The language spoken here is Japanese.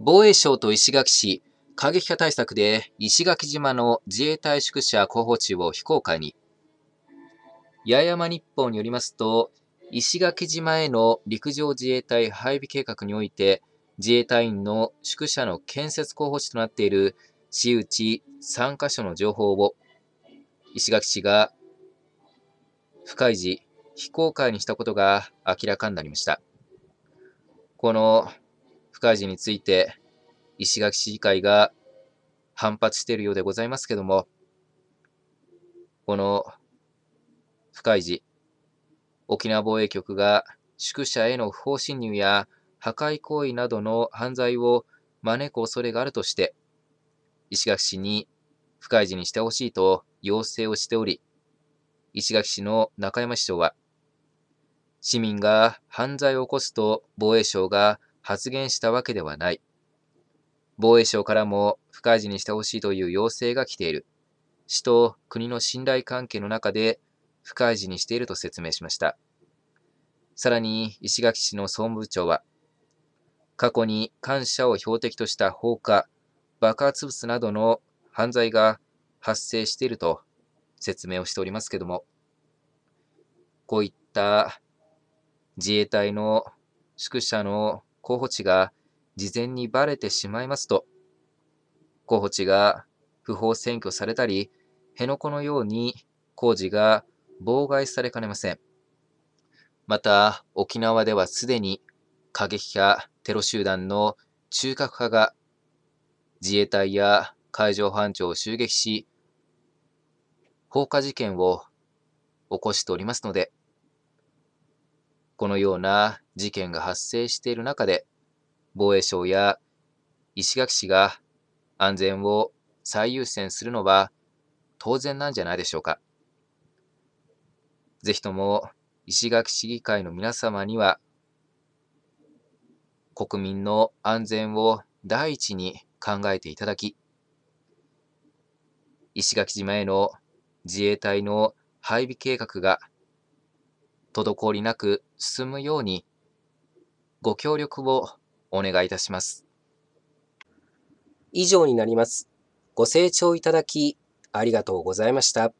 防衛省と石垣市、過激化対策で石垣島の自衛隊宿舎候補地を非公開に。八重山日報によりますと、石垣島への陸上自衛隊配備計画において、自衛隊員の宿舎の建設候補地となっている市内3カ所の情報を、石垣市が不開示、非公開にしたことが明らかになりました。この不開示について、石垣市議会が反発しているようでございますけども、この不開示、沖縄防衛局が宿舎への不法侵入や破壊行為などの犯罪を招く恐れがあるとして、石垣市に不開示にしてほしいと要請をしており、石垣市の中山市長は、市民が犯罪を起こすと防衛省が発言したわけではない。防衛省からも不開示にしてほしいという要請が来ている。市と国の信頼関係の中で不開示にしていると説明しました。さらに石垣市の総務部長は、過去に感謝を標的とした放火、爆発物などの犯罪が発生していると説明をしておりますけども、こういった自衛隊の宿舎の候補地が事前にばれてしまいますと、候補地が不法占拠されたり、辺野古のように工事が妨害されかねません。また、沖縄ではすでに過激派テロ集団の中核派が自衛隊や海上保安庁を襲撃し、放火事件を起こしておりますので、このような事件が発生している中で、防衛省や石垣市が安全を最優先するのは当然なんじゃないでしょうか。ぜひとも石垣市議会の皆様には、国民の安全を第一に考えていただき、石垣島への自衛隊の配備計画が滞りなく進むようにご協力をお願いいたします。以上になります。ご清聴いただきありがとうございました。